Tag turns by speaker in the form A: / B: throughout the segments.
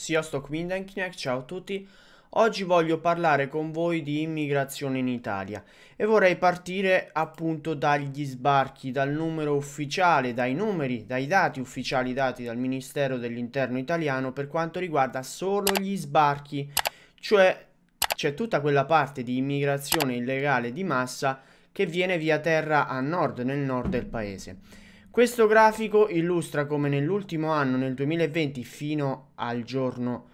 A: Sziasztok mindenkinek, ciao a tutti! Oggi voglio parlare con voi di immigrazione in Italia e vorrei partire appunto dagli sbarchi, dal numero ufficiale, dai numeri, dai dati ufficiali dati dal Ministero dell'Interno italiano per quanto riguarda solo gli sbarchi, cioè c'è tutta quella parte di immigrazione illegale di massa che viene via terra a nord, nel nord del paese. Questo grafico illustra come nell'ultimo anno, nel 2020, fino al giorno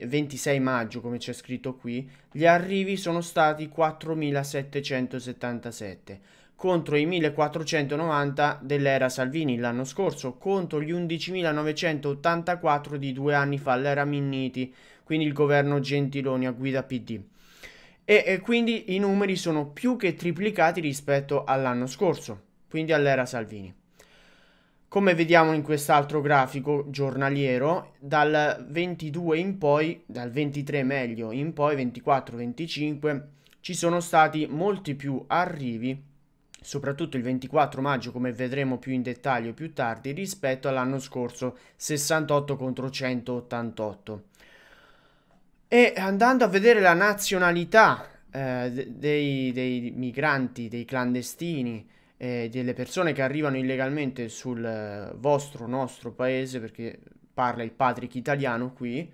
A: 26 maggio, come c'è scritto qui, gli arrivi sono stati 4.777 contro i 1.490 dell'era Salvini l'anno scorso, contro gli 11.984 di due anni fa, l'era Minniti, quindi il governo Gentiloni a guida PD. E, e quindi i numeri sono più che triplicati rispetto all'anno scorso, quindi all'era Salvini. Come vediamo in quest'altro grafico giornaliero, dal 22 in poi, dal 23 meglio in poi, 24-25, ci sono stati molti più arrivi, soprattutto il 24 maggio come vedremo più in dettaglio più tardi, rispetto all'anno scorso 68 contro 188. E andando a vedere la nazionalità eh, dei, dei migranti, dei clandestini, eh, delle persone che arrivano illegalmente sul eh, vostro, nostro paese, perché parla il Patrick italiano qui.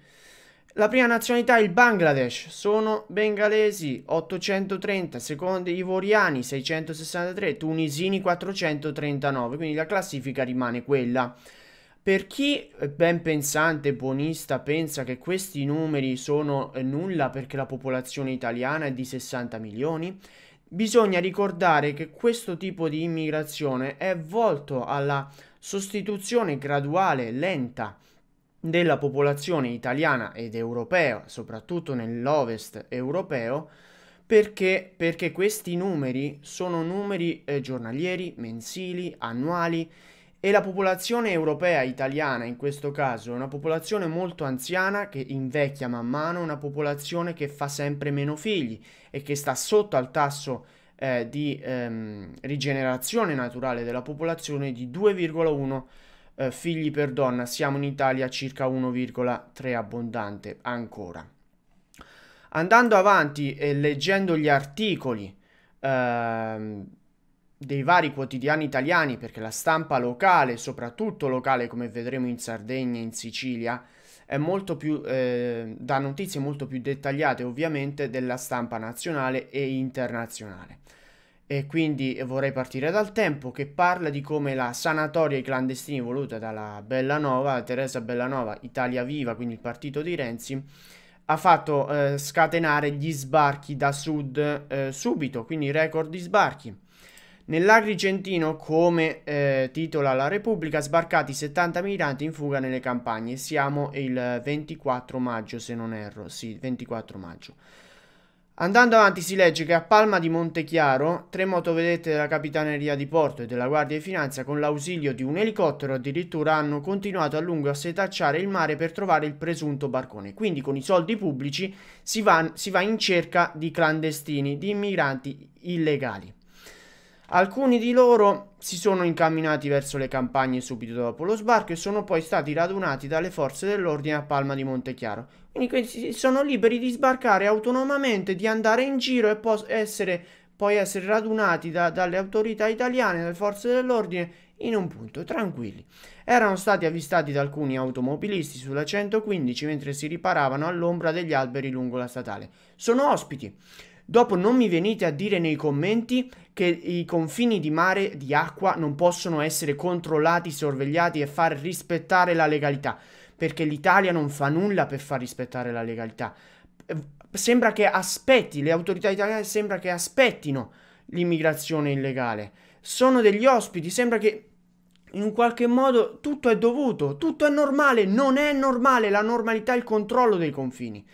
A: La prima nazionalità è il Bangladesh, sono bengalesi 830, secondi ivoriani 663, tunisini 439, quindi la classifica rimane quella. Per chi eh, ben pensante, buonista, pensa che questi numeri sono eh, nulla perché la popolazione italiana è di 60 milioni, Bisogna ricordare che questo tipo di immigrazione è volto alla sostituzione graduale, e lenta, della popolazione italiana ed europea, soprattutto nell'ovest europeo, perché, perché questi numeri sono numeri eh, giornalieri, mensili, annuali e la popolazione europea italiana in questo caso è una popolazione molto anziana che invecchia man mano, una popolazione che fa sempre meno figli e che sta sotto al tasso eh, di ehm, rigenerazione naturale della popolazione di 2,1 eh, figli per donna, siamo in Italia circa 1,3 abbondante ancora. Andando avanti e leggendo gli articoli ehm, dei vari quotidiani italiani, perché la stampa locale, soprattutto locale come vedremo in Sardegna e in Sicilia, è molto più, eh, da notizie molto più dettagliate ovviamente della stampa nazionale e internazionale e quindi vorrei partire dal tempo che parla di come la sanatoria ai clandestini voluta dalla Bellanova, Teresa Bellanova, Italia Viva, quindi il partito di Renzi, ha fatto eh, scatenare gli sbarchi da sud eh, subito, quindi record di sbarchi. Nell'Agrigentino, come eh, titola la Repubblica, sbarcati 70 migranti in fuga nelle campagne. Siamo il 24 maggio, se non erro, sì, 24 maggio. Andando avanti si legge che a Palma di Montechiaro tre motovedette della Capitaneria di Porto e della Guardia di Finanza con l'ausilio di un elicottero addirittura hanno continuato a lungo a setacciare il mare per trovare il presunto barcone. Quindi con i soldi pubblici si va, si va in cerca di clandestini, di immigranti illegali. Alcuni di loro si sono incamminati verso le campagne subito dopo lo sbarco e sono poi stati radunati dalle forze dell'ordine a Palma di Montechiaro. Quindi questi sono liberi di sbarcare autonomamente, di andare in giro e essere, poi essere radunati da, dalle autorità italiane, dalle forze dell'ordine in un punto, tranquilli. Erano stati avvistati da alcuni automobilisti sulla 115 mentre si riparavano all'ombra degli alberi lungo la statale. Sono ospiti. Dopo non mi venite a dire nei commenti che i confini di mare, di acqua, non possono essere controllati, sorvegliati e far rispettare la legalità, perché l'Italia non fa nulla per far rispettare la legalità. Sembra che aspetti, le autorità italiane sembra che aspettino l'immigrazione illegale. Sono degli ospiti, sembra che in un qualche modo tutto è dovuto, tutto è normale, non è normale la normalità il controllo dei confini.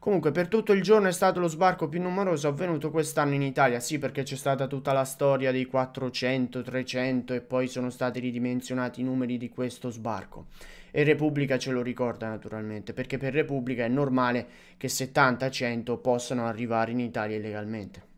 A: Comunque per tutto il giorno è stato lo sbarco più numeroso avvenuto quest'anno in Italia, sì perché c'è stata tutta la storia dei 400, 300 e poi sono stati ridimensionati i numeri di questo sbarco. E Repubblica ce lo ricorda naturalmente, perché per Repubblica è normale che 70-100 possano arrivare in Italia illegalmente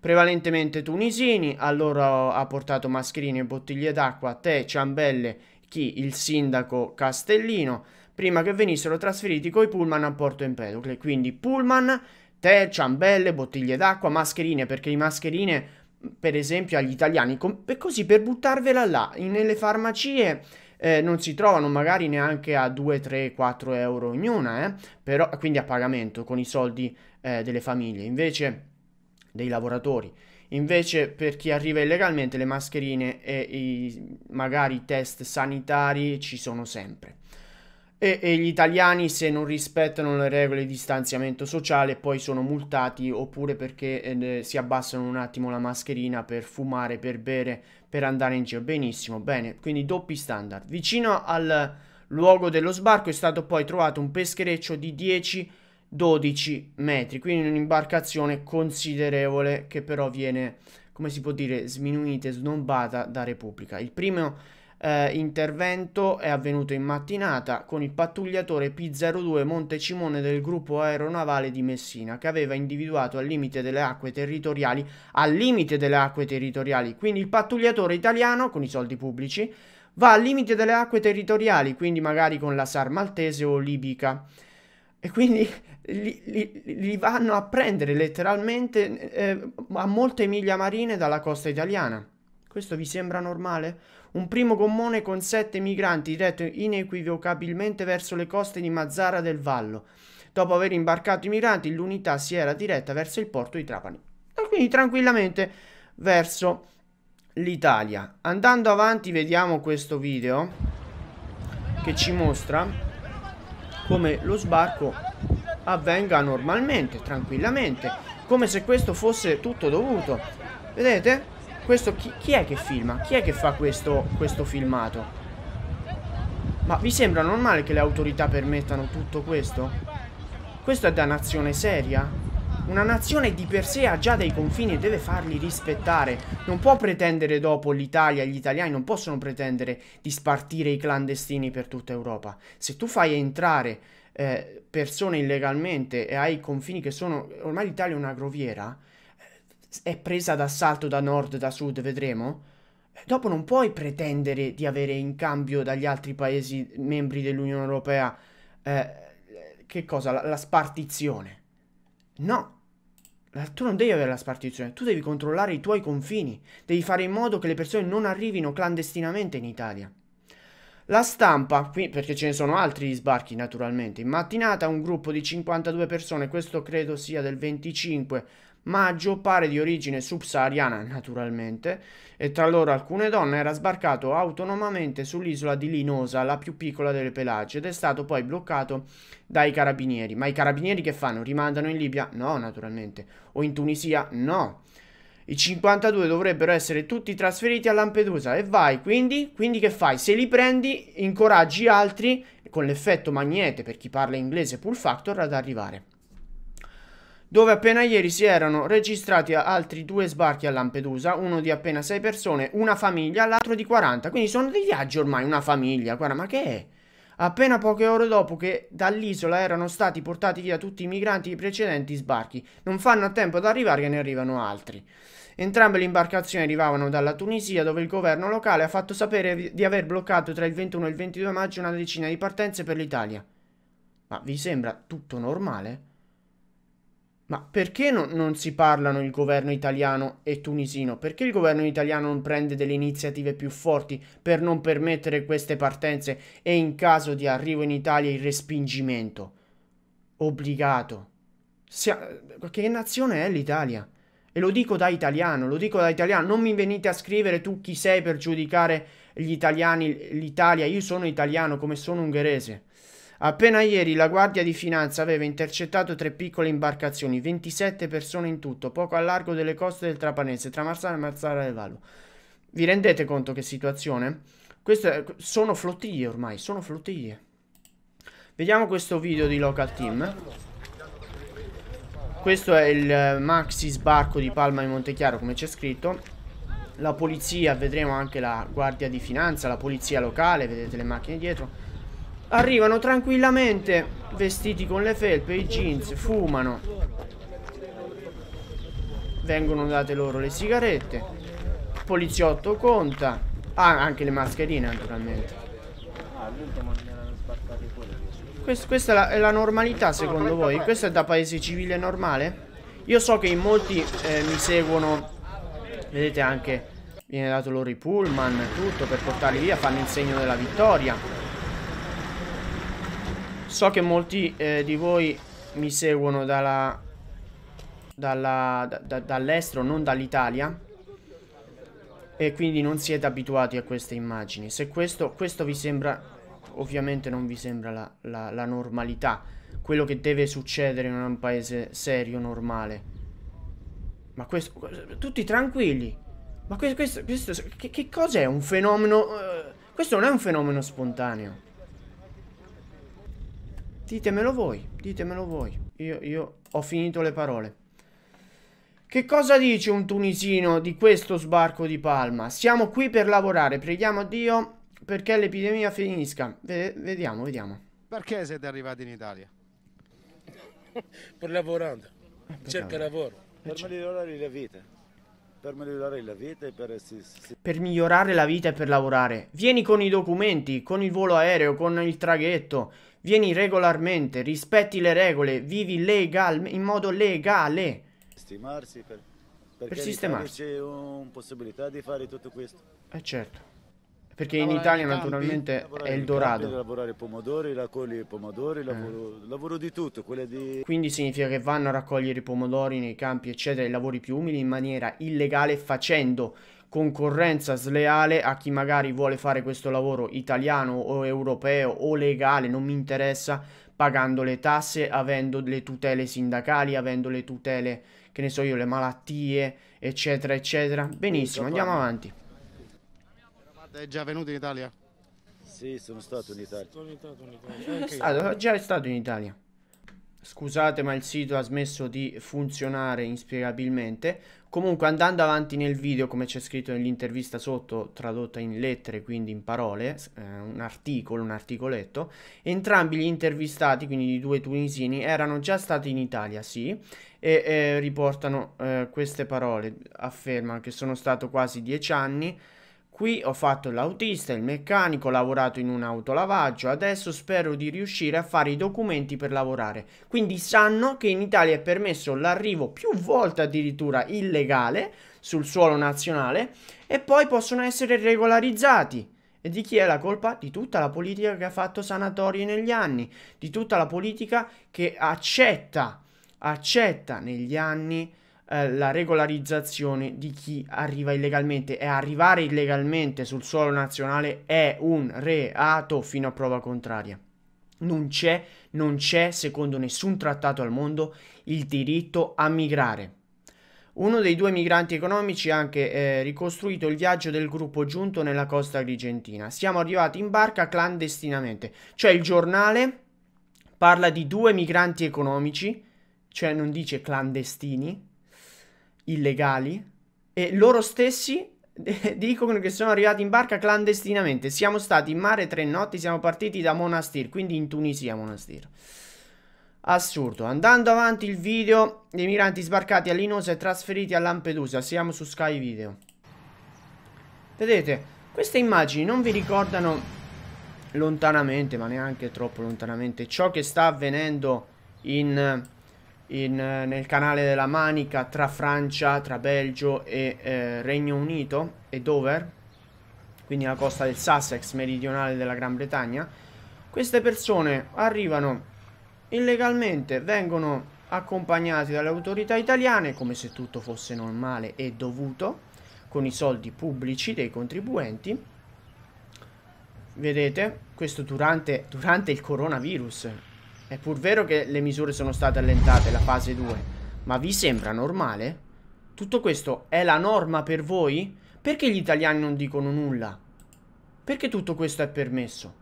A: prevalentemente tunisini, allora ha portato mascherine e bottiglie d'acqua, te, ciambelle, chi? Il sindaco Castellino prima che venissero trasferiti coi pullman a Porto Empedocle. Quindi pullman, tè, ciambelle, bottiglie d'acqua, mascherine, perché le mascherine, per esempio, agli italiani, così per buttarvela là, nelle farmacie... Eh, non si trovano magari neanche a 2, 3, 4 euro ognuna, eh? Però, quindi a pagamento con i soldi eh, delle famiglie, invece dei lavoratori. Invece per chi arriva illegalmente le mascherine e i, magari i test sanitari ci sono sempre. E, e, gli italiani se non rispettano le regole di distanziamento sociale poi sono multati oppure perché eh, si abbassano un attimo la mascherina per fumare, per bere, per andare in giro. Benissimo, bene, quindi doppi standard. Vicino al luogo dello sbarco è stato poi trovato un peschereccio di 10-12 metri, quindi un'imbarcazione considerevole che però viene, come si può dire, sminuita e snobbata da Repubblica. Il primo eh, intervento è avvenuto in mattinata con il pattugliatore P02 Montecimone del gruppo aeronavale di Messina che aveva individuato al limite delle acque territoriali, al limite delle acque territoriali, quindi il pattugliatore italiano con i soldi pubblici va al limite delle acque territoriali, quindi magari con la SAR maltese o libica. E quindi li, li, li vanno a prendere letteralmente eh, a molte miglia marine dalla costa italiana. Questo vi sembra normale? un primo gommone con sette migranti diretto inequivocabilmente verso le coste di Mazzara del Vallo. Dopo aver imbarcato i migranti, l'unità si era diretta verso il porto di Trapani. E quindi tranquillamente verso l'Italia. Andando avanti vediamo questo video che ci mostra come lo sbarco avvenga normalmente, tranquillamente, come se questo fosse tutto dovuto. Vedete? Questo chi, chi, è che filma? Chi è che fa questo, questo filmato? Ma vi sembra normale che le autorità permettano tutto questo? Questo è da nazione seria? Una nazione di per sé ha già dei confini e deve farli rispettare. Non può pretendere dopo l'Italia, gli italiani non possono pretendere di spartire i clandestini per tutta Europa. Se tu fai entrare eh, persone illegalmente e hai confini che sono... Ormai l'Italia è una groviera, è presa d'assalto da nord, da sud, vedremo. Eh, dopo non puoi pretendere di avere in cambio dagli altri paesi membri dell'Unione Europea eh, che cosa? La, la spartizione. No, tu non devi avere la spartizione, tu devi controllare i tuoi confini, devi fare in modo che le persone non arrivino clandestinamente in Italia. La stampa, qui perché ce ne sono altri sbarchi naturalmente, in mattinata un gruppo di 52 persone, questo credo sia del 25 maggio, pare di origine subsahariana naturalmente, e tra loro alcune donne era sbarcato autonomamente sull'isola di Linosa, la più piccola delle Pelagie, ed è stato poi bloccato dai carabinieri. Ma i carabinieri che fanno? Rimandano in Libia? No, naturalmente. O in Tunisia? No. I 52 dovrebbero essere tutti trasferiti a Lampedusa e vai, quindi, quindi che fai? Se li prendi, incoraggi altri con l'effetto magnete per chi parla inglese pull factor ad arrivare dove appena ieri si erano registrati altri due sbarchi a Lampedusa, uno di appena 6 persone, una famiglia, l'altro di 40, quindi sono dei viaggi ormai, una famiglia, guarda, ma che è? appena poche ore dopo che dall'isola erano stati portati via tutti i migranti i precedenti sbarchi. Non fanno a tempo ad arrivare che ne arrivano altri. Entrambe le imbarcazioni arrivavano dalla Tunisia, dove il governo locale ha fatto sapere di aver bloccato tra il 21 e il 22 maggio una decina di partenze per l'Italia. Ma vi sembra tutto normale? Ma perché no, non si parlano il governo italiano e tunisino? Perché il governo italiano non prende delle iniziative più forti per non permettere queste partenze e in caso di arrivo in Italia il respingimento? Obbligato. Sia... Che nazione è l'Italia? E lo dico da italiano, lo dico da italiano, non mi venite a scrivere tu chi sei per giudicare gli italiani, l'Italia, io sono italiano come sono ungherese. Appena ieri la Guardia di Finanza aveva intercettato tre piccole imbarcazioni, 27 persone in tutto, poco a largo delle coste del Trapanese, tra Marsala e Marsala del Vallo. Vi rendete conto che situazione? Queste sono flottiglie ormai, sono flottiglie. Vediamo questo video di Local Team. Questo è il eh, maxi sbarco di Palma di Montechiaro, come c'è scritto. La polizia, vedremo anche la Guardia di Finanza, la polizia locale, vedete le macchine dietro Arrivano tranquillamente vestiti con le felpe, e i jeans, fumano. Vengono date loro le sigarette. Poliziotto conta. Ah, anche le mascherine naturalmente. Quest questa è la, è la normalità secondo voi? Questo è da paese civile normale? Io so che in molti eh, mi seguono Vedete anche Viene dato loro i pullman Tutto per portarli via Fanno il segno della vittoria So che molti eh, di voi mi seguono dalla, dalla, da, dall'estero, non dall'Italia. E quindi non siete abituati a queste immagini. Se questo, questo vi sembra, ovviamente non vi sembra la, la, la normalità. Quello che deve succedere in un paese serio, normale. Ma questo, tutti tranquilli. Ma questo, questo, questo che, che cos'è un fenomeno? Uh, questo non è un fenomeno spontaneo. Ditemelo voi, ditemelo voi. Io, io ho finito le parole. Che cosa dice un tunisino di questo sbarco di Palma? Siamo qui per lavorare, preghiamo a Dio perché l'epidemia finisca. Ve vediamo, vediamo. Perché siete arrivati in Italia? per lavorare, ah, per cerca lavoro. Per cioè. migliorare la vita. Per migliorare la vita e per... Per migliorare la vita e per lavorare. Vieni con i documenti, con il volo aereo, con il traghetto Vieni regolarmente, rispetti le regole, vivi legal, in modo legale. Stimarsi per, per, per sistemarsi. C'è un possibilità di fare tutto questo. Eh certo. Perché in Italia campi, naturalmente è il dorado. Campi, lavorare pomodori, raccogliere pomodori, eh. lavoro, eh. lavoro di tutto. Di... Quindi significa che vanno a raccogliere i pomodori nei campi, eccetera, i lavori più umili in maniera illegale facendo concorrenza sleale a chi magari vuole fare questo lavoro italiano o europeo o legale, non mi interessa, pagando le tasse, avendo le tutele sindacali, avendo le tutele, che ne so io, le malattie, eccetera, eccetera. Benissimo, andiamo avanti. È già venuto in Italia? Sì, sono stato in Italia. Sono stato in Italia. Allora, già è stato in Italia. Scusate ma il sito ha smesso di funzionare inspiegabilmente. Comunque andando avanti nel video, come c'è scritto nell'intervista sotto, tradotta in lettere, quindi in parole, eh, un articolo, un articoletto, entrambi gli intervistati, quindi i due tunisini, erano già stati in Italia, sì, e eh, riportano eh, queste parole, affermano che sono stato quasi dieci anni, Qui ho fatto l'autista, il meccanico, ho lavorato in un autolavaggio, adesso spero di riuscire a fare i documenti per lavorare. Quindi sanno che in Italia è permesso l'arrivo più volte addirittura illegale sul suolo nazionale e poi possono essere regolarizzati. E di chi è la colpa? Di tutta la politica che ha fatto sanatori negli anni, di tutta la politica che accetta, accetta negli anni eh, la regolarizzazione di chi arriva illegalmente e arrivare illegalmente sul suolo nazionale è un reato fino a prova contraria. Non c'è, non c'è, secondo nessun trattato al mondo, il diritto a migrare. Uno dei due migranti economici ha anche eh, ricostruito il viaggio del gruppo giunto nella costa argentina. Siamo arrivati in barca clandestinamente. Cioè il giornale parla di due migranti economici, cioè non dice clandestini, illegali e loro stessi dicono che sono arrivati in barca clandestinamente. Siamo stati in mare tre notti, siamo partiti da Monastir, quindi in Tunisia Monastir. Assurdo. Andando avanti il video dei migranti sbarcati a Linosa e trasferiti a Lampedusa. Siamo su Sky Video. Vedete, queste immagini non vi ricordano lontanamente, ma neanche troppo lontanamente, ciò che sta avvenendo in in, eh, nel canale della Manica tra Francia, tra Belgio e eh, Regno Unito e Dover, quindi la costa del Sussex meridionale della Gran Bretagna. Queste persone arrivano illegalmente, vengono accompagnati dalle autorità italiane come se tutto fosse normale e dovuto, con i soldi pubblici dei contribuenti. Vedete, questo durante, durante il coronavirus, è pur vero che le misure sono state allentate, la fase 2, ma vi sembra normale? Tutto questo è la norma per voi? Perché gli italiani non dicono nulla? Perché tutto questo è permesso?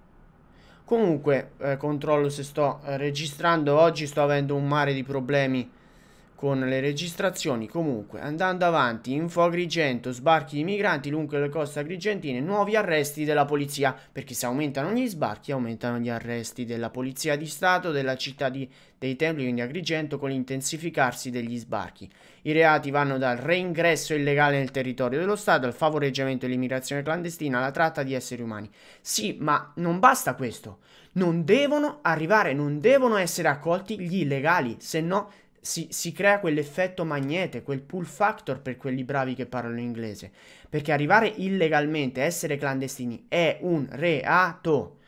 A: Comunque, eh, controllo se sto eh, registrando, oggi sto avendo un mare di problemi con le registrazioni comunque andando avanti info Agrigento sbarchi di migranti lungo le coste agrigentine nuovi arresti della polizia perché se aumentano gli sbarchi aumentano gli arresti della polizia di stato della città di, dei templi quindi Agrigento con l'intensificarsi degli sbarchi i reati vanno dal reingresso illegale nel territorio dello stato al favoreggiamento dell'immigrazione clandestina alla tratta di esseri umani sì ma non basta questo non devono arrivare non devono essere accolti gli illegali se no si, si crea quell'effetto magnete, quel pull factor per quelli bravi che parlano inglese. Perché arrivare illegalmente, essere clandestini, è un reato.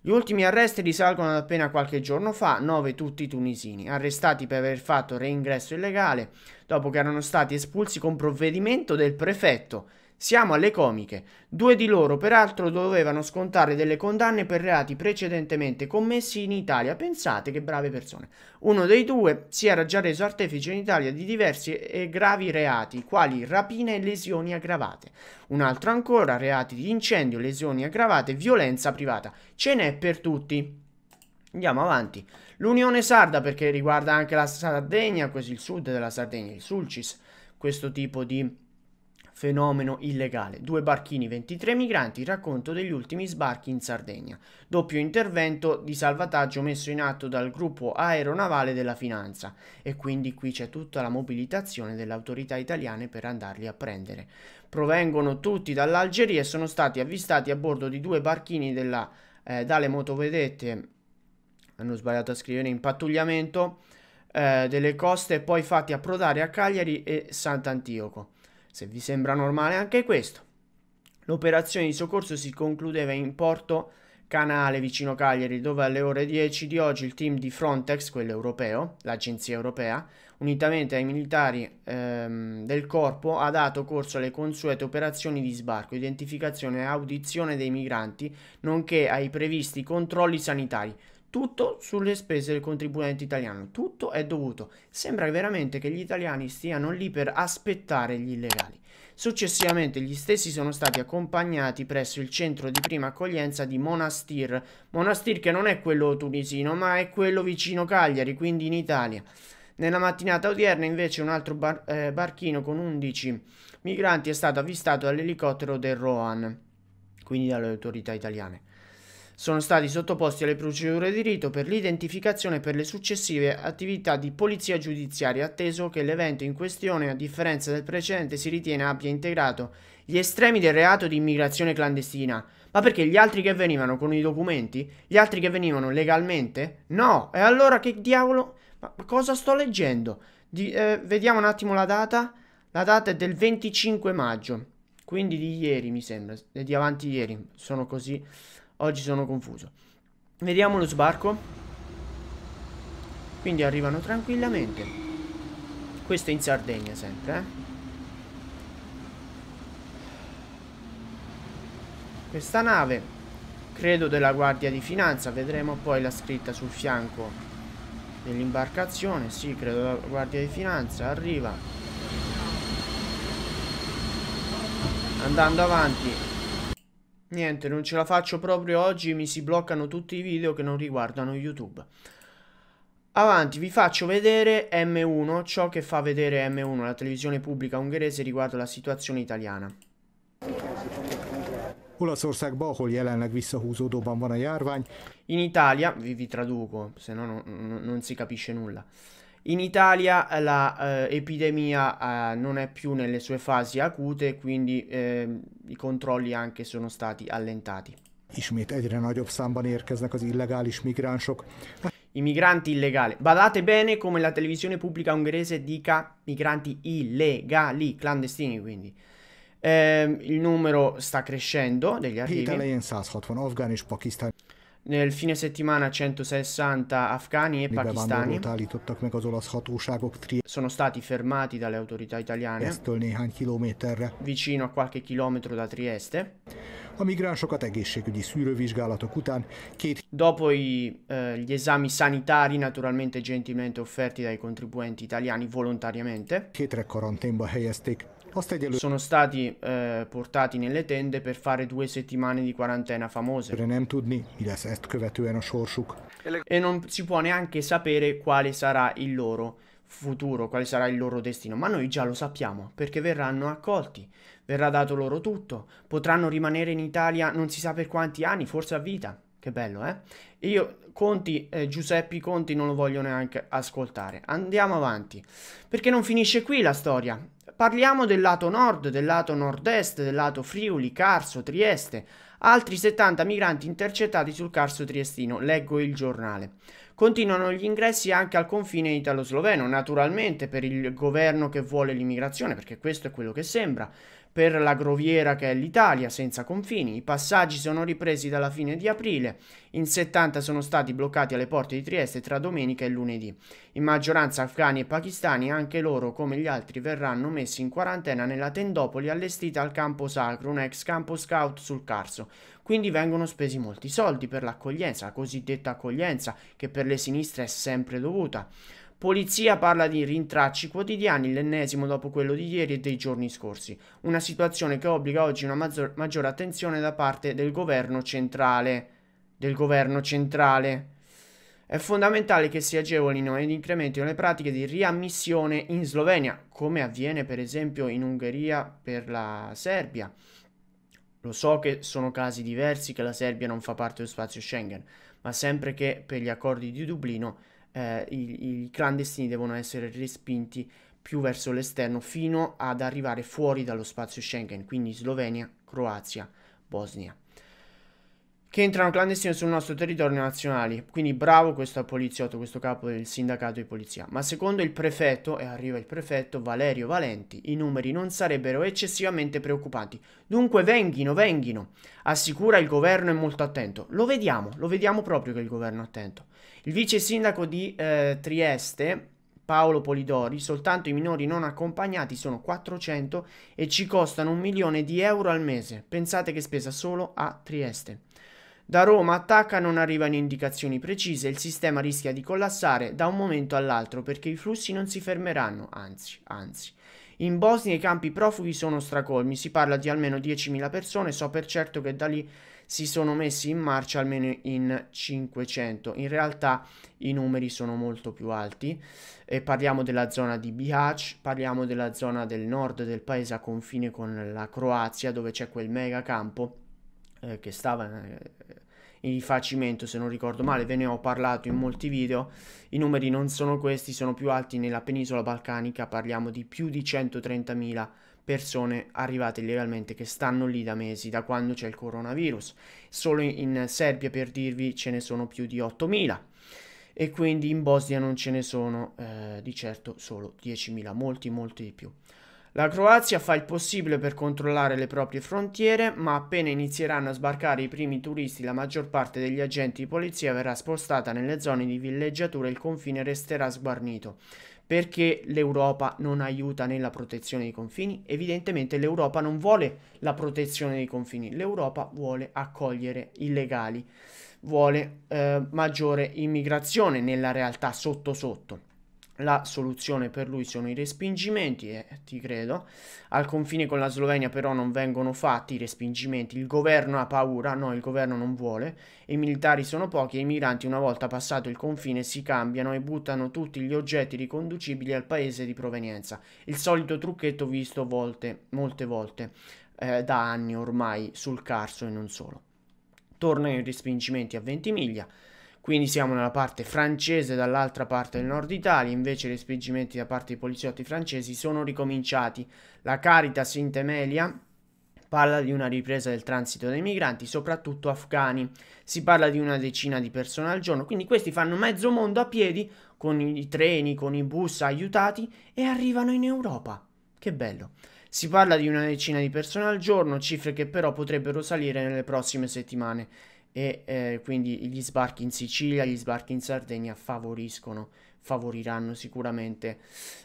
A: Gli ultimi arresti risalgono ad appena qualche giorno fa, nove tutti tunisini, arrestati per aver fatto reingresso illegale dopo che erano stati espulsi con provvedimento del prefetto siamo alle comiche. Due di loro peraltro dovevano scontare delle condanne per reati precedentemente commessi in Italia. Pensate che brave persone. Uno dei due si era già reso artefice in Italia di diversi e gravi reati, quali rapine e lesioni aggravate. Un altro ancora, reati di incendio, lesioni aggravate, e violenza privata. Ce n'è per tutti. Andiamo avanti. L'Unione Sarda perché riguarda anche la Sardegna, così il sud della Sardegna, il Sulcis, questo tipo di fenomeno illegale. Due barchini, 23 migranti, racconto degli ultimi sbarchi in Sardegna. Doppio intervento di salvataggio messo in atto dal gruppo aeronavale della Finanza e quindi qui c'è tutta la mobilitazione delle autorità italiane per andarli a prendere. Provengono tutti dall'Algeria e sono stati avvistati a bordo di due barchini della, eh, dalle motovedette, hanno sbagliato a scrivere, in pattugliamento eh, delle coste e poi fatti approdare a Cagliari e Sant'Antioco. Se vi sembra normale anche questo. L'operazione di soccorso si concludeva in porto Canale vicino Cagliari, dove alle ore 10 di oggi il team di Frontex, quello europeo, l'agenzia europea, unitamente ai militari ehm, del corpo, ha dato corso alle consuete operazioni di sbarco, identificazione e audizione dei migranti, nonché ai previsti controlli sanitari tutto sulle spese del contribuente italiano, tutto è dovuto. Sembra veramente che gli italiani stiano lì per aspettare gli illegali. Successivamente gli stessi sono stati accompagnati presso il centro di prima accoglienza di Monastir, Monastir che non è quello tunisino ma è quello vicino Cagliari, quindi in Italia. Nella mattinata odierna invece un altro bar eh, barchino con 11 migranti è stato avvistato dall'elicottero del Rohan, quindi dalle autorità italiane sono stati sottoposti alle procedure di rito per l'identificazione e per le successive attività di polizia giudiziaria, atteso che l'evento in questione, a differenza del precedente, si ritiene abbia integrato gli estremi del reato di immigrazione clandestina. Ma perché gli altri che venivano con i documenti? Gli altri che venivano legalmente? No! E allora che diavolo? Ma cosa sto leggendo? Di, eh, vediamo un attimo la data. La data è del 25 maggio, quindi di ieri mi sembra, di avanti ieri, sono così Oggi sono confuso. Vediamo lo sbarco. Quindi arrivano tranquillamente. Questo è in Sardegna sempre, eh. Questa nave, credo della Guardia di Finanza, vedremo poi la scritta sul fianco dell'imbarcazione. Sì, credo della Guardia di Finanza, arriva. Andando avanti Niente, non ce la faccio proprio oggi, mi si bloccano tutti i video che non riguardano YouTube. Avanti, vi faccio vedere M1, ciò che fa vedere M1, la televisione pubblica ungherese riguardo la situazione italiana. In Italia, vi, vi traduco, se no, no non si capisce nulla. In Italia l'epidemia eh, eh, non è più nelle sue fasi acute, quindi eh, i controlli anche sono stati allentati. I migranti illegali. Badate bene come la televisione pubblica ungherese dica migranti illegali, clandestini quindi. Ehm, il numero sta crescendo degli arrivi. Nel fine settimana 160 afghani e pakistani sono stati fermati dalle autorità italiane vicino a qualche chilometro da Trieste. Dopo i, eh, gli esami sanitari naturalmente gentilmente offerti dai contribuenti italiani volontariamente, sono stati eh, portati nelle tende per fare due settimane di quarantena famose. E non si può neanche sapere quale sarà il loro futuro, quale sarà il loro destino, ma noi già lo sappiamo, perché verranno accolti, verrà dato loro tutto, potranno rimanere in Italia non si sa per quanti anni, forse a vita. Che bello, eh? Io Conti, eh, Giuseppi Conti non lo voglio neanche ascoltare. Andiamo avanti. Perché non finisce qui la storia. Parliamo del lato nord, del lato nord-est, del lato Friuli, Carso, Trieste. Altri 70 migranti intercettati sul Carso triestino, leggo il giornale. Continuano gli ingressi anche al confine italo-sloveno, naturalmente per il governo che vuole l'immigrazione, perché questo è quello che sembra per la groviera che è l'Italia senza confini. I passaggi sono ripresi dalla fine di aprile, in 70 sono stati bloccati alle porte di Trieste tra domenica e lunedì. In maggioranza afghani e pakistani, anche loro come gli altri verranno messi in quarantena nella tendopoli allestita al campo sacro, un ex campo scout sul Carso. Quindi vengono spesi molti soldi per l'accoglienza, la cosiddetta accoglienza che per le sinistre è sempre dovuta. Polizia parla di rintracci quotidiani, l'ennesimo dopo quello di ieri e dei giorni scorsi. Una situazione che obbliga oggi una maggior, maggiore attenzione da parte del governo centrale. Del governo centrale. È fondamentale che si agevolino ed incrementino le pratiche di riammissione in Slovenia, come avviene per esempio in Ungheria per la Serbia. Lo so che sono casi diversi che la Serbia non fa parte dello spazio Schengen, ma sempre che per gli accordi di Dublino eh, i, i clandestini devono essere respinti più verso l'esterno fino ad arrivare fuori dallo spazio Schengen, quindi Slovenia, Croazia, Bosnia che entrano clandestini sul nostro territorio nazionale. Quindi bravo questo poliziotto, questo capo del sindacato di polizia. Ma secondo il prefetto, e arriva il prefetto Valerio Valenti, i numeri non sarebbero eccessivamente preoccupanti. Dunque venghino, venghino. Assicura il governo è molto attento. Lo vediamo, lo vediamo proprio che il governo è attento. Il vice sindaco di eh, Trieste, Paolo Polidori, soltanto i minori non accompagnati sono 400 e ci costano un milione di euro al mese. Pensate che spesa solo a Trieste. Da Roma attacca non arrivano indicazioni precise, il sistema rischia di collassare da un momento all'altro perché i flussi non si fermeranno, anzi, anzi. In Bosnia i campi profughi sono stracolmi, si parla di almeno 10.000 persone, so per certo che da lì si sono messi in marcia almeno in 500. In realtà i numeri sono molto più alti e parliamo della zona di Bihać, parliamo della zona del nord del paese a confine con la Croazia dove c'è quel mega campo eh, che stava eh, in rifacimento se non ricordo male, ve ne ho parlato in molti video, i numeri non sono questi, sono più alti nella penisola balcanica, parliamo di più di 130.000 persone arrivate illegalmente che stanno lì da mesi, da quando c'è il coronavirus. Solo in Serbia, per dirvi, ce ne sono più di 8.000 e quindi in Bosnia non ce ne sono eh, di certo solo 10.000, molti molti di più. La Croazia fa il possibile per controllare le proprie frontiere, ma appena inizieranno a sbarcare i primi turisti, la maggior parte degli agenti di polizia verrà spostata nelle zone di villeggiatura e il confine resterà sguarnito. Perché l'Europa non aiuta nella protezione dei confini? Evidentemente l'Europa non vuole la protezione dei confini, l'Europa vuole accogliere illegali, vuole eh, maggiore immigrazione nella realtà sotto sotto la soluzione per lui sono i respingimenti e eh, ti credo. Al confine con la Slovenia però non vengono fatti i respingimenti, il governo ha paura, no il governo non vuole, i militari sono pochi e i migranti una volta passato il confine si cambiano e buttano tutti gli oggetti riconducibili al paese di provenienza. Il solito trucchetto visto volte, molte volte eh, da anni ormai sul Carso e non solo. Tornano i respingimenti a 20 miglia quindi siamo nella parte francese dall'altra parte del nord Italia, invece i respingimenti da parte dei poliziotti francesi sono ricominciati. La Caritas in Temelia parla di una ripresa del transito dei migranti, soprattutto afghani. Si parla di una decina di persone al giorno, quindi questi fanno mezzo mondo a piedi con i treni, con i bus aiutati e arrivano in Europa. Che bello. Si parla di una decina di persone al giorno, cifre che però potrebbero salire nelle prossime settimane e eh, quindi gli sbarchi in Sicilia, gli sbarchi in Sardegna favoriscono, favoriranno sicuramente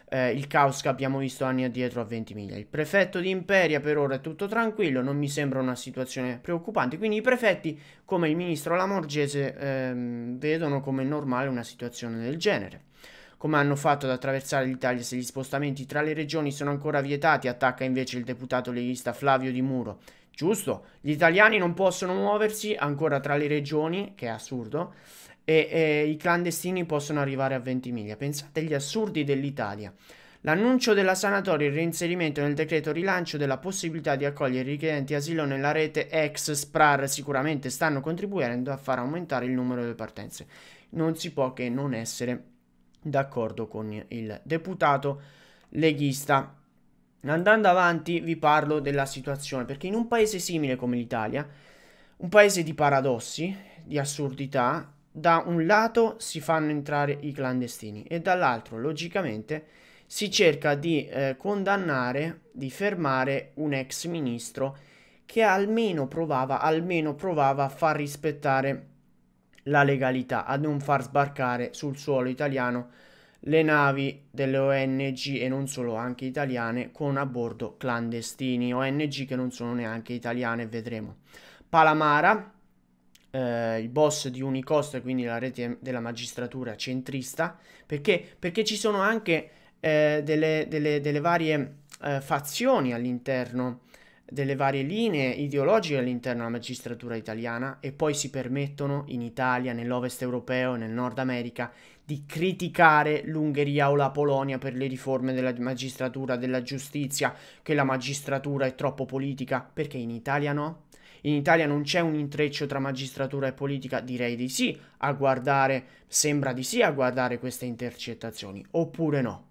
A: eh, il caos che abbiamo visto anni addietro a Ventimiglia. Il prefetto di Imperia per ora è tutto tranquillo, non mi sembra una situazione preoccupante, quindi i prefetti come il ministro Lamorgese ehm, vedono come normale una situazione del genere come hanno fatto ad attraversare l'Italia se gli spostamenti tra le regioni sono ancora vietati, attacca invece il deputato leghista Flavio Di Muro giusto, gli italiani non possono muoversi ancora tra le regioni, che è assurdo, e, e i clandestini possono arrivare a 20 miglia. Pensate agli assurdi dell'Italia. L'annuncio della sanatoria e il reinserimento nel decreto rilancio della possibilità di accogliere i richiedenti asilo nella rete ex SPRAR sicuramente stanno contribuendo a far aumentare il numero delle partenze. Non si può che non essere d'accordo con il deputato leghista. Andando avanti vi parlo della situazione, perché in un paese simile come l'Italia, un paese di paradossi, di assurdità, da un lato si fanno entrare i clandestini e dall'altro, logicamente, si cerca di eh, condannare, di fermare un ex ministro che almeno provava, almeno provava a far rispettare la legalità, a non far sbarcare sul suolo italiano le navi delle ONG e non solo anche italiane con a bordo clandestini, ONG che non sono neanche italiane, vedremo. Palamara, eh, il boss di Unicost, quindi la rete della magistratura centrista, perché, perché ci sono anche eh, delle, delle, delle, varie eh, fazioni all'interno delle varie linee ideologiche all'interno della magistratura italiana e poi si permettono in Italia, nell'ovest europeo, nel nord America di criticare l'Ungheria o la Polonia per le riforme della magistratura, della giustizia, che la magistratura è troppo politica, perché in Italia no? In Italia non c'è un intreccio tra magistratura e politica? Direi di sì, a guardare, sembra di sì a guardare queste intercettazioni, oppure no?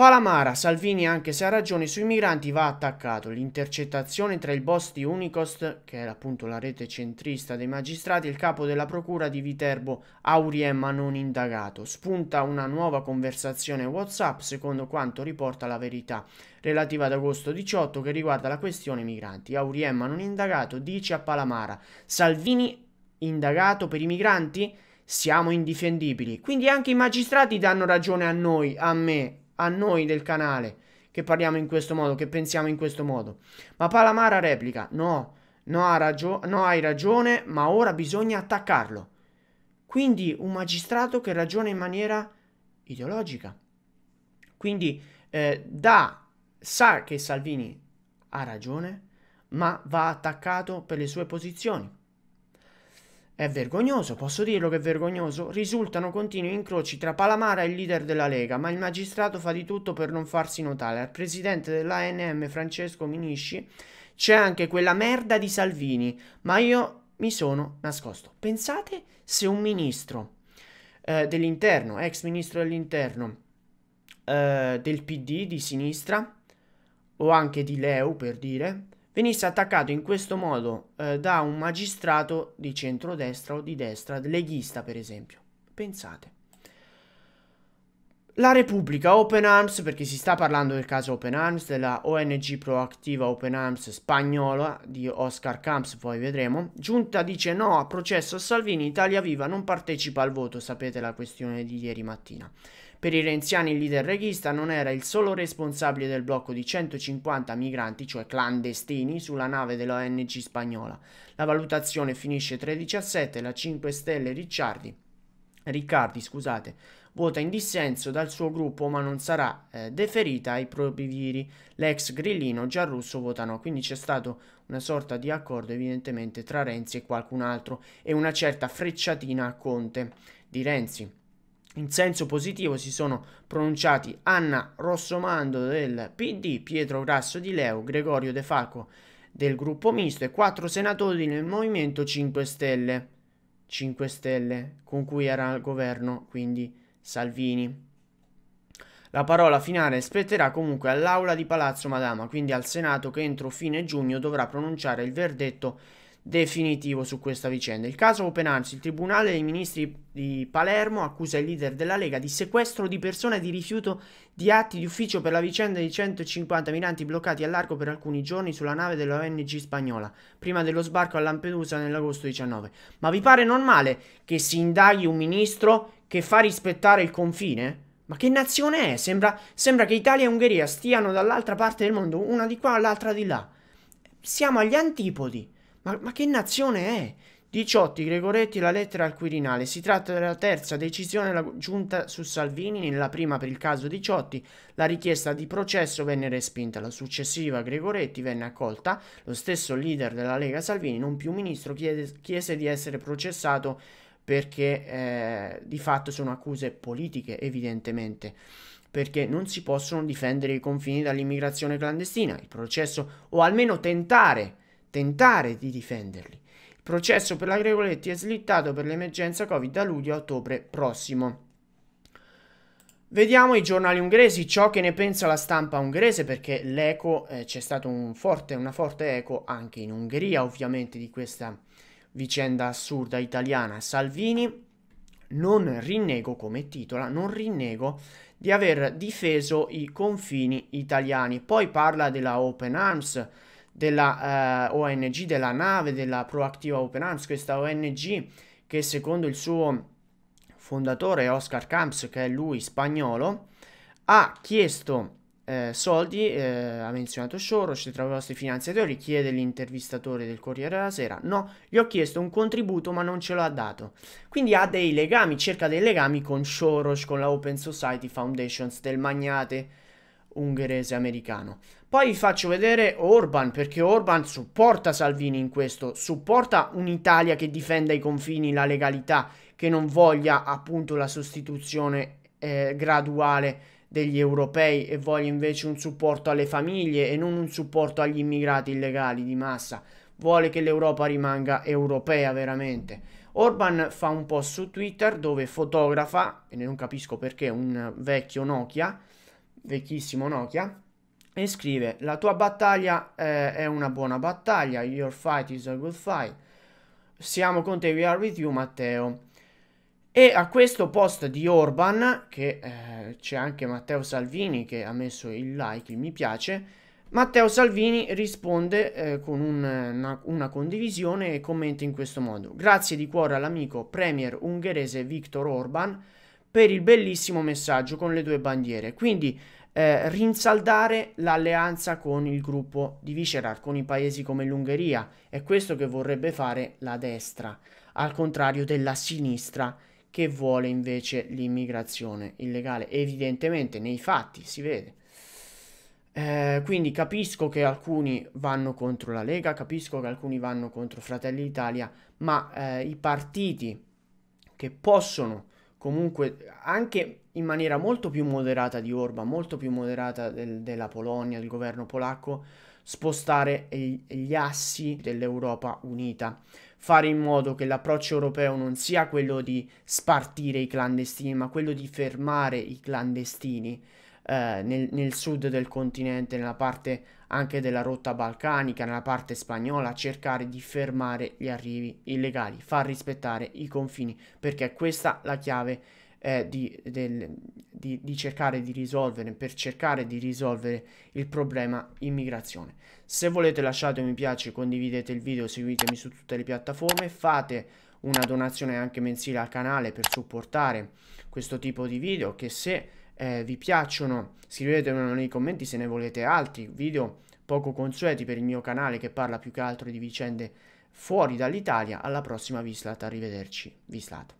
A: Palamara, Salvini anche se ha ragione sui migranti va attaccato. L'intercettazione tra il boss di Unicost, che era appunto la rete centrista dei magistrati, e il capo della procura di Viterbo, Auriemma non indagato. Spunta una nuova conversazione Whatsapp, secondo quanto riporta la verità, relativa ad agosto 18 che riguarda la questione migranti. Auriemma non indagato dice a Palamara, Salvini indagato per i migranti? Siamo indifendibili. Quindi anche i magistrati danno ragione a noi, a me, a noi del canale che parliamo in questo modo, che pensiamo in questo modo. Ma Palamara replica, no, no, ha ragio no hai ragione, ma ora bisogna attaccarlo. Quindi un magistrato che ragiona in maniera ideologica. Quindi eh, da, sa che Salvini ha ragione, ma va attaccato per le sue posizioni. È vergognoso, posso dirlo che è vergognoso? Risultano continui incroci tra Palamara e il leader della Lega, ma il magistrato fa di tutto per non farsi notare. Al presidente dell'ANM Francesco Minisci c'è anche quella merda di Salvini, ma io mi sono nascosto. Pensate se un ministro eh, dell'interno, ex ministro dell'interno eh, del PD di sinistra, o anche di Leu per dire, venisse attaccato in questo modo eh, da un magistrato di centrodestra o di destra, leghista per esempio. Pensate. La Repubblica Open Arms, perché si sta parlando del caso Open Arms, della ONG proattiva Open Arms spagnola di Oscar Camps, poi vedremo. Giunta dice no a processo a Salvini, Italia Viva non partecipa al voto, sapete la questione di ieri mattina. Per i renziani il leader reghista non era il solo responsabile del blocco di 150 migranti, cioè clandestini, sulla nave dell'ONG spagnola. La valutazione finisce 3-17, la 5 Stelle Ricciardi, Riccardi scusate, vota in dissenso dal suo gruppo ma non sarà eh, deferita ai propri viri. L'ex grillino Giarrusso vota no, quindi c'è stato una sorta di accordo evidentemente tra Renzi e qualcun altro e una certa frecciatina a Conte di Renzi in senso positivo si sono pronunciati Anna Rossomando del PD, Pietro Grasso di Leo, Gregorio De Falco del gruppo misto e quattro senatori del Movimento 5 Stelle, 5 Stelle con cui era al governo, quindi Salvini. La parola finale spetterà comunque all'Aula di Palazzo Madama, quindi al Senato che entro fine giugno dovrà pronunciare il verdetto definitivo su questa vicenda. Il caso Open Arms, il Tribunale dei Ministri di Palermo accusa il leader della Lega di sequestro di persone e di rifiuto di atti di ufficio per la vicenda di 150 migranti bloccati a largo per alcuni giorni sulla nave della ONG spagnola, prima dello sbarco a Lampedusa nell'agosto 19. Ma vi pare normale che si indaghi un ministro che fa rispettare il confine? Ma che nazione è? Sembra, sembra che Italia e Ungheria stiano dall'altra parte del mondo, una di qua, l'altra di là. Siamo agli antipodi. Ma, ma che nazione è? 18 Gregoretti, la lettera al Quirinale. Si tratta della terza decisione della giunta su Salvini. Nella prima per il caso 18. la richiesta di processo venne respinta. La successiva Gregoretti venne accolta. Lo stesso leader della Lega Salvini, non più ministro, chiede, chiese di essere processato perché eh, di fatto sono accuse politiche evidentemente perché non si possono difendere i confini dall'immigrazione clandestina, il processo o almeno tentare tentare di difenderli. Il processo per la Gregoletti è slittato per l'emergenza Covid da luglio a ottobre prossimo. Vediamo i giornali ungheresi, ciò che ne pensa la stampa ungherese, perché l'eco, eh, c'è stata un una forte eco anche in Ungheria, ovviamente, di questa vicenda assurda italiana. Salvini, non rinnego come titola, non rinnego di aver difeso i confini italiani. Poi parla della Open Arms, della eh, ONG, della nave, della Proactiva Open Arms, questa ONG che secondo il suo fondatore Oscar Camps, che è lui spagnolo, ha chiesto eh, soldi, eh, ha menzionato Soros, tra i vostri finanziatori, chiede l'intervistatore del Corriere della Sera, no, gli ho chiesto un contributo ma non ce l'ha dato. Quindi ha dei legami, cerca dei legami con Soros, con la Open Society Foundations del magnate ungherese americano. Poi vi faccio vedere Orban, perché Orban supporta Salvini in questo, supporta un'Italia che difenda i confini, la legalità, che non voglia appunto la sostituzione eh, graduale degli europei e voglia invece un supporto alle famiglie e non un supporto agli immigrati illegali di massa. Vuole che l'Europa rimanga europea veramente. Orban fa un post su Twitter dove fotografa, e non capisco perché, un vecchio Nokia, vecchissimo Nokia, e scrive la tua battaglia eh, è una buona battaglia, your fight is a good fight, siamo con te, we are with you Matteo. E a questo post di Orban, che eh, c'è anche Matteo Salvini che ha messo il like, il mi piace, Matteo Salvini risponde eh, con un, una, una condivisione e commenta in questo modo. Grazie di cuore all'amico premier ungherese Viktor Orban per il bellissimo messaggio con le due bandiere. Quindi eh, rinsaldare l'alleanza con il gruppo di Visegrad, con i paesi come l'Ungheria. È questo che vorrebbe fare la destra, al contrario della sinistra che vuole invece l'immigrazione illegale. Evidentemente nei fatti si vede. Eh, quindi capisco che alcuni vanno contro la Lega, capisco che alcuni vanno contro Fratelli d'Italia, ma eh, i partiti che possono comunque anche in maniera molto più moderata di Orban, molto più moderata del, della Polonia, del governo polacco, spostare gli assi dell'Europa unita, fare in modo che l'approccio europeo non sia quello di spartire i clandestini, ma quello di fermare i clandestini eh, nel, nel, sud del continente, nella parte anche della rotta balcanica, nella parte spagnola, cercare di fermare gli arrivi illegali, far rispettare i confini, perché questa è la chiave eh, di, del, di, di, cercare di risolvere, per cercare di risolvere il problema immigrazione. Se volete lasciate un mi piace, condividete il video, seguitemi su tutte le piattaforme, fate una donazione anche mensile al canale per supportare questo tipo di video che se eh, vi piacciono scrivetemelo nei commenti se ne volete altri video poco consueti per il mio canale che parla più che altro di vicende fuori dall'Italia alla prossima Vislat arrivederci Vislat